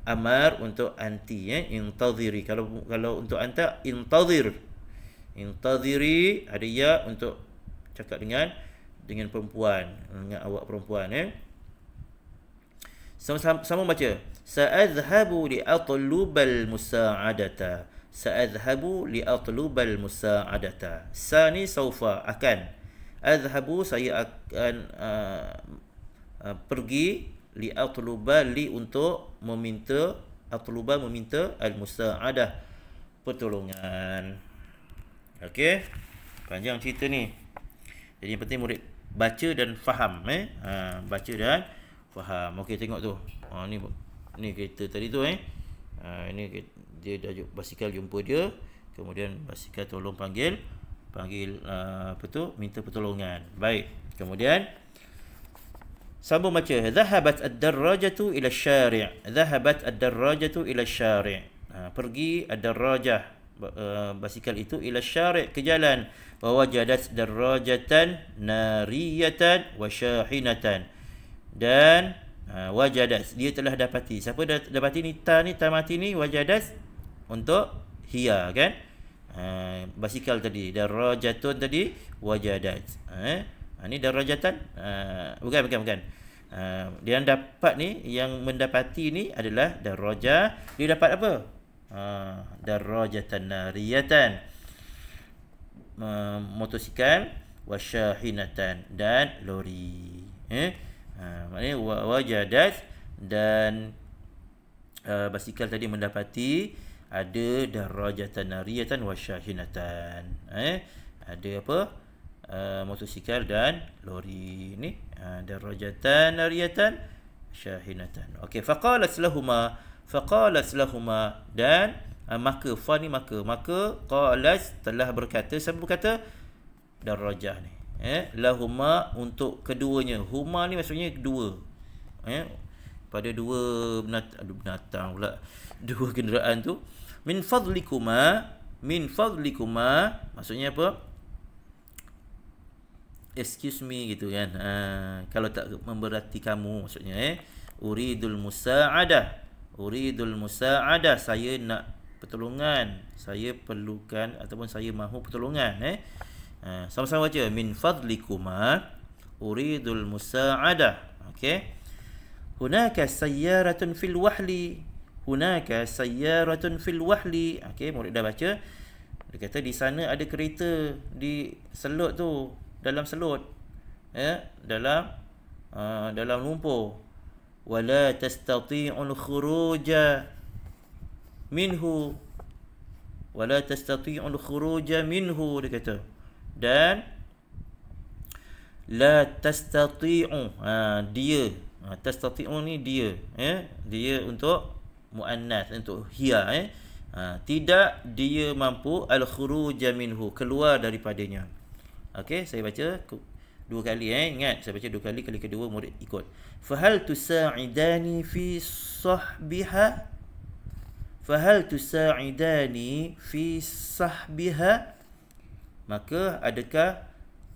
amar untuk anti eh intaziri kalau kalau untuk anta intazir intaziri ada ya untuk cakap dengan dengan perempuan dengan awak perempuan eh sama-sama baca. Sa'adhhabu li'atlubal musa'adata. Sa'adhhabu li'atlubal musa'adata. Sa saufa akan. Adhhabu saya akan uh, uh, pergi li'atluba li untuk meminta atluba meminta al musa'adah pertolongan. Okey. Panjang cerita ni. Jadi yang penting murid baca dan faham eh. Uh, baca dan faham faham okey tengok tu ha ni ni kereta tadi tu eh ha, ini dia dah basikal jumpa dia kemudian basikal tolong panggil panggil uh, apa tu minta pertolongan baik kemudian sambung baca zahabat ad-darrajatu ila syari' zahabat ad-darrajatu ila syari' ha, pergi ad-darrajah e, basikal itu ila syari' ke jalan bahawa jadat darrajatan nariyatan wa syahinatan dan uh, wajadas dia telah dapati siapa dah dapati ni ta ni tamati ni wajadas untuk hiya kan uh, basikal tadi darajatun tadi wajadas ah, eh ini darajatan uh, bukan bukan bukan uh, dia yang dapat ni yang mendapati ni adalah daraja dia dapat apa uh, darajatan nariyatan uh, motosikal wasyahinatan dan lori eh ha, maknanya wajadat dan uh, basikal tadi mendapati ada darajatan nariyatan wa syahinatan eh ada apa uh, motosikal dan lori ni uh, darajatan nariyatan syahinatan okey faqala lahumā faqala lahumā dan uh, maka fa ni maka maka qalas telah berkata siapa berkata darajah ni eh lahuma untuk keduanya huma ni maksudnya dua eh pada dua binatang aduh binatang pula dua kenderaan tu min fadlikuma min fadlikuma maksudnya apa excuse me gitu kan ha, kalau tak memberati kamu maksudnya eh uridul musaadah uridul musaadah saya nak pertolongan saya perlukan ataupun saya mahu pertolongan eh Ha, sama-sama baca min fadlikuma ha? uridul musa'adah okey hunaka sayyaratun fil wahli hunaka sayyaratun fil wahli okey murid dah baca dia kata di sana ada kereta di selut tu dalam selut ya eh? dalam uh, dalam lumpur wala tastati'un khuruja minhu wala tastati'un khuruja minhu dia kata dan la tastati'u ha, dia ha, tastati'u ni dia ya eh? dia untuk muannats untuk hiya eh ya. ha, tidak dia mampu al khuruj minhu keluar daripadanya okey saya baca dua kali eh ingat saya baca dua kali kali kedua murid ikut fahal tusaidani fi sahbiha fahal tusaidani fi sahbiha maka adakah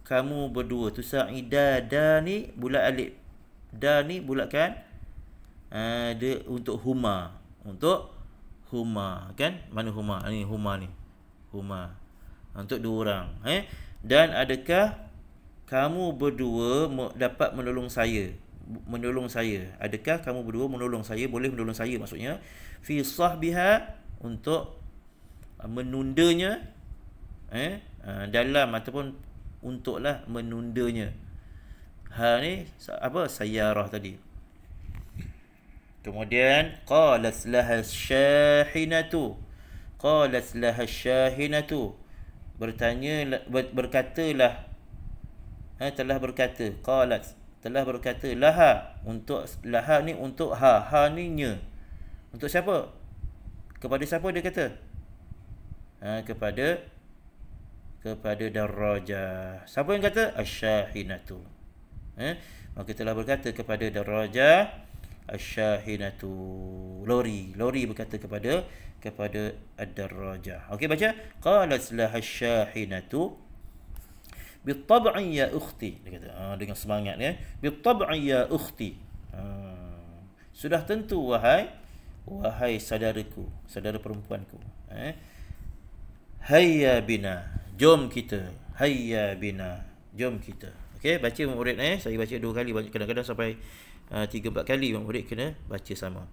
kamu berdua tu sa'ida da ni bulat alif dani ni bulatkan uh, untuk huma untuk huma kan mana huma ni huma ni huma untuk dua orang eh dan adakah kamu berdua dapat menolong saya menolong saya adakah kamu berdua menolong saya boleh menolong saya maksudnya fi sahbiha untuk menundanya eh Ah, dalam ataupun untuklah menundanya ha ni apa sayarah tadi kemudian qalas laha syahinatu qalas laha syahinatu bertanya ber berkatalah ha, telah berkata qalas telah berkata laha untuk laha ni untuk ha ha ni nya untuk siapa kepada siapa dia kata ha, kepada kepada daraja, Siapa yang kata? Asyahinatu. Eh? Maka telah berkata kepada daraja, asyahinatu. Lori, lori berkata kepada kepada ad-darajah. Okey baca. Qalat lah asyahinatu bitab'i ya ukhti. Dia kata, ah, dengan semangat ya. Bitab'i ya ukhti. Ah. sudah tentu wahai wahai saudaraku, saudara perempuanku. Eh? Hayya bina Jom kita. Hayya bina. Jom kita. Okey, baca murid eh. Saya baca dua kali. Kadang-kadang sampai uh, tiga, empat kali murid kena baca sama.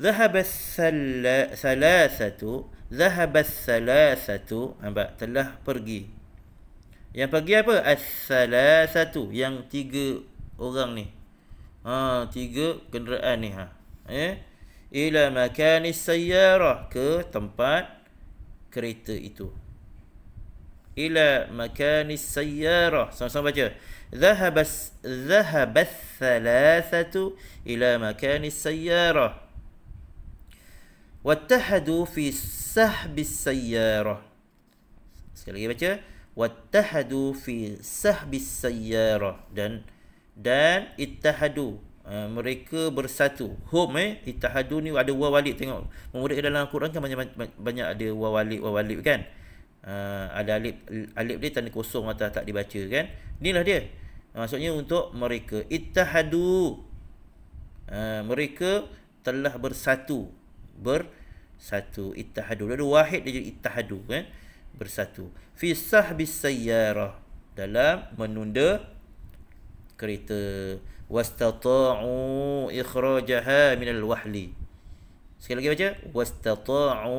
ذهب الثلاثة ذهب الثلاثة nampak telah pergi yang pergi apa الثلاثة yang tiga orang ni ha tiga kenderaan ni ha eh ila makan السيارة ke tempat kereta itu ila makanis sayyarah. Sama-sama baca. Zahabas zahabat thalathatu ila makanis sayyarah. Wattahadu fi sahbis sayyarah. Sekali lagi baca. Wattahadu fi sahbis sayyarah. Dan dan ittahadu. Uh, mereka bersatu. Hum eh. Ittahadu ni ada wawalib. Tengok. Memudik dalam Quran kan banyak, banyak, banyak ada wawalib-wawalib kan uh, ada alif alif dia tanda kosong atau tak dibaca kan inilah dia maksudnya untuk mereka ittahadu uh, mereka telah bersatu bersatu ittahadu dia ada wahid dia jadi ittahadu kan bersatu fi sahbis sayyarah dalam menunda kereta wastata'u ikhrajaha min al-wahli sekali lagi baca wastata'u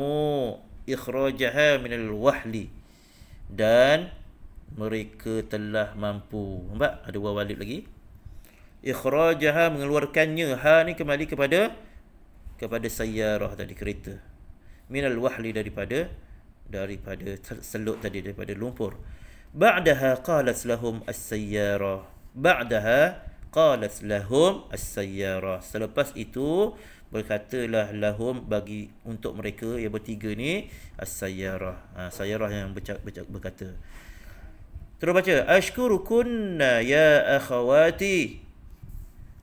ikhrajaha minal wahli dan mereka telah mampu nampak ada wa walid lagi ikhrajaha mengeluarkannya ha ni kembali kepada kepada sayyarah tadi kereta minal wahli daripada daripada selut tadi daripada lumpur ba'daha qalat lahum as-sayyarah ba'daha qalat lahum as-sayyarah selepas itu berkatalah lahum bagi untuk mereka yang bertiga ni as-sayyarah. Ha, sayyarah yang bercak, bercak, berkata. Terus baca ashkurukunna ya akhawati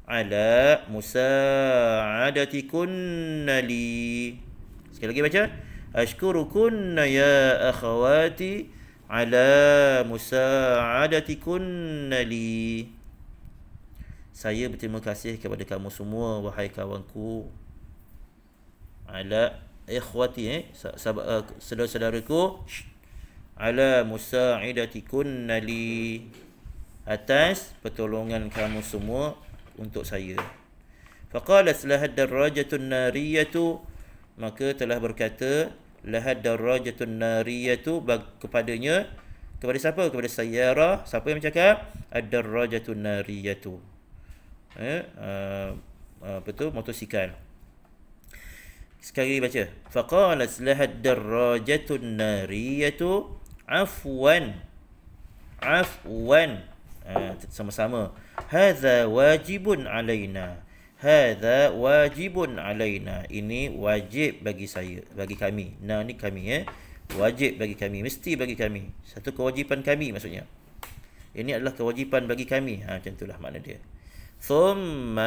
ala musa'adatikunna li. Sekali lagi baca ashkurukunna ya akhawati ala musa'adatikunna li saya berterima kasih kepada kamu semua wahai kawanku ala ikhwati eh, eh saudara-saudaraku ala musa'idatikunna nali atas pertolongan kamu semua untuk saya faqala salahad darajatun nariyatu maka telah berkata lahad darajatun nariyatu kepadanya kepada siapa kepada sayyara siapa yang cakap ad darajatun nariyatu Eh, eh, eh, apa tu motosikal sekali baca faqala salahad darajatun nariyatu afwan afwan eh, sama-sama hadza wajibun alaina hadza wajibun alaina ini wajib bagi saya bagi kami nah ni kami ya eh? wajib bagi kami mesti bagi kami satu kewajipan kami maksudnya ini adalah kewajipan bagi kami ha macam itulah makna dia ثم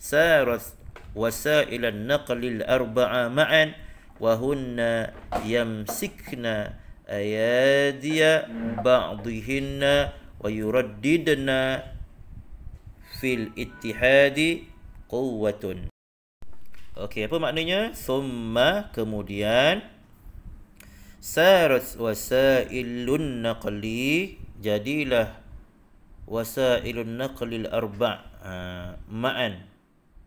سارت وسائل النقل الأربعة معا وهن يمسكن أيادي بعضهن ويرددن في الاتحاد قوة Okey, apa maknanya? Summa kemudian Sarat wasailun naqli Jadilah wasailun naqlil arba' ha, ma'an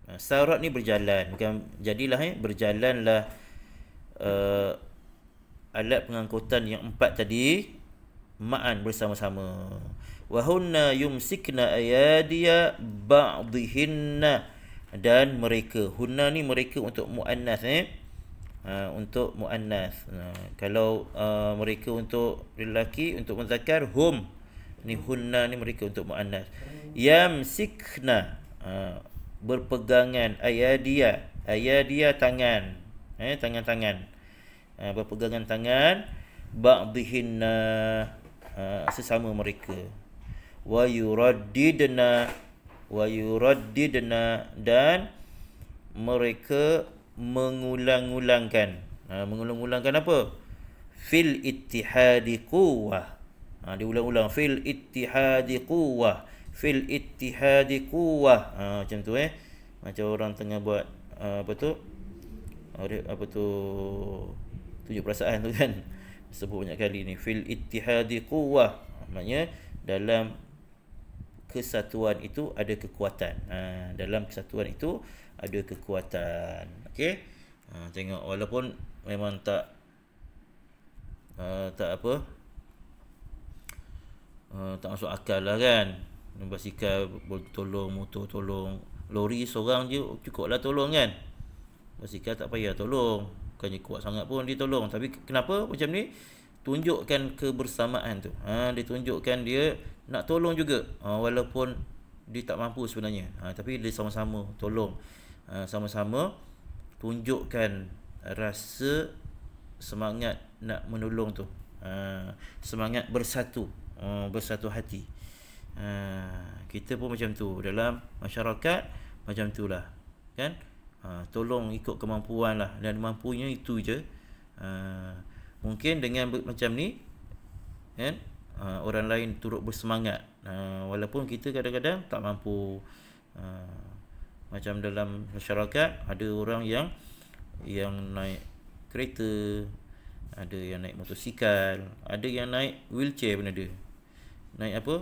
ha, sarat ni berjalan bukan jadilah eh berjalanlah uh, alat pengangkutan yang empat tadi ma'an bersama-sama wa hunna yumsikna ayadiya ba'dihinna dan mereka hunna ni mereka untuk muannas eh Uh, untuk muannas uh, kalau uh, mereka untuk lelaki untuk muzakkar hum ini hunna ni mereka untuk muannas Yam sikna ha, berpegangan ayadia ayadia tangan eh tangan-tangan ha, berpegangan tangan ba'dihinna ha, sesama mereka wa yuraddidna wa yuraddidna dan mereka mengulang-ulangkan mengulang-ulangkan apa fil ittihadi quwwah ha, dia ulang-ulang fil ittihadi quwwah fil ittihadi quwwah ha, macam tu eh macam orang tengah buat uh, apa tu apa tu tujuh perasaan tu kan sebut banyak kali ni fil ittihadi quwwah maknanya dalam kesatuan itu ada kekuatan ha, dalam kesatuan itu ada kekuatan okey ha, tengok walaupun memang tak uh, tak apa uh, tak masuk akal lah kan basikal boleh tolong motor tolong lori seorang je cukup lah tolong kan basikal tak payah tolong bukannya kuat sangat pun dia tolong tapi kenapa macam ni tunjukkan kebersamaan tu ha, dia tunjukkan dia nak tolong juga ha, walaupun dia tak mampu sebenarnya ha, tapi dia sama-sama tolong ha, sama-sama tunjukkan rasa semangat nak menolong tu ha, semangat bersatu Uh, bersatu hati. Ha, kita pun macam tu dalam masyarakat macam tu lah, Kan? Ha, tolong ikut kemampuan lah dan mampunya itu je. Ha, mungkin dengan macam ni kan? Ha, orang lain turut bersemangat. Ha, walaupun kita kadang-kadang tak mampu ha, macam dalam masyarakat ada orang yang yang naik kereta ada yang naik motosikal ada yang naik wheelchair pun ada naik apa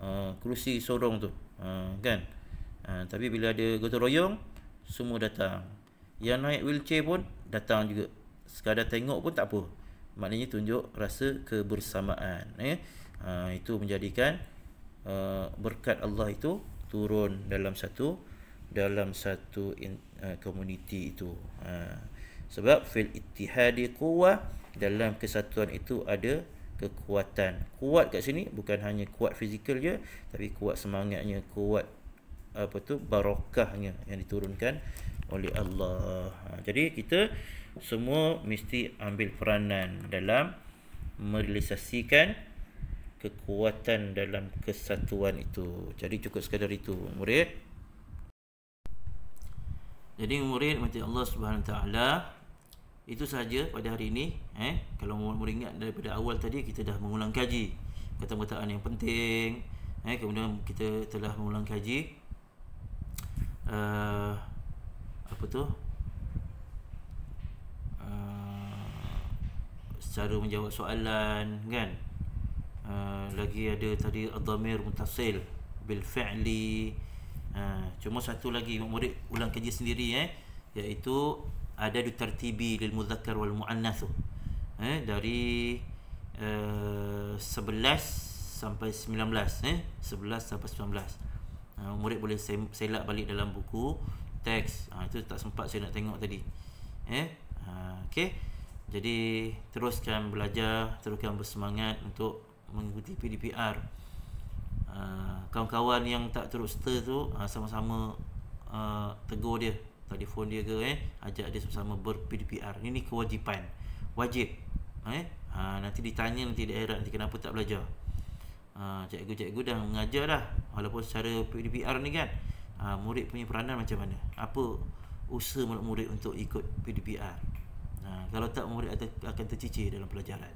uh, kerusi sorong tu uh, kan uh, tapi bila ada gotong royong semua datang yang naik wheelchair pun datang juga sekadar tengok pun tak apa maknanya tunjuk rasa kebersamaan eh? uh, itu menjadikan uh, berkat Allah itu turun dalam satu dalam satu in, uh, community itu uh, sebab fil ittihadi quwwah dalam kesatuan itu ada kekuatan. Kuat kat sini bukan hanya kuat fizikal je tapi kuat semangatnya, kuat apa tu barakahnya yang diturunkan oleh Allah. Ha, jadi kita semua mesti ambil peranan dalam merealisasikan kekuatan dalam kesatuan itu. Jadi cukup sekadar itu, murid. Jadi murid mati Allah Subhanahu Wa taala itu sahaja pada hari ini eh kalau murid-murid ingat daripada awal tadi kita dah mengulang kaji kata-kataan yang penting eh kemudian kita telah mengulang kaji uh, apa tu uh, secara menjawab soalan kan uh, lagi ada tadi adamir mutasil bil fi'li uh, cuma satu lagi murid ulang kaji sendiri eh iaitu ada di tertibi lil muzakkar wal muannath eh dari uh, eh, 11 sampai 19 eh 11 sampai 19 uh, ah, murid boleh selak balik dalam buku teks uh, itu tak sempat saya nak tengok tadi eh uh, okey jadi teruskan belajar teruskan bersemangat untuk mengikuti PDPR uh, kawan-kawan yang tak terus serta tu uh, sama-sama uh, tegur dia phone dia ke eh ajak dia sama ber-PDPR ini kewajipan wajib eh ha, nanti ditanya nanti di akhirat nanti kenapa tak belajar ha, cikgu-cikgu dah mengajar dah walaupun secara PDPR ni kan ha, murid punya peranan macam mana apa usaha murid untuk ikut PDPR ha, kalau tak murid akan tercicir dalam pelajaran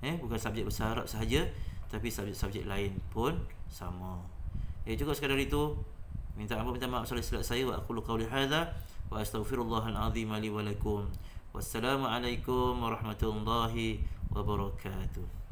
eh bukan subjek besar Arab sahaja tapi subjek-subjek lain pun sama ya eh, cukup sekadar itu minta ampun minta maaf salah silap saya wa aku lu qauli hadza wa astaghfirullahal azim li wa lakum wassalamu alaikum warahmatullahi wabarakatuh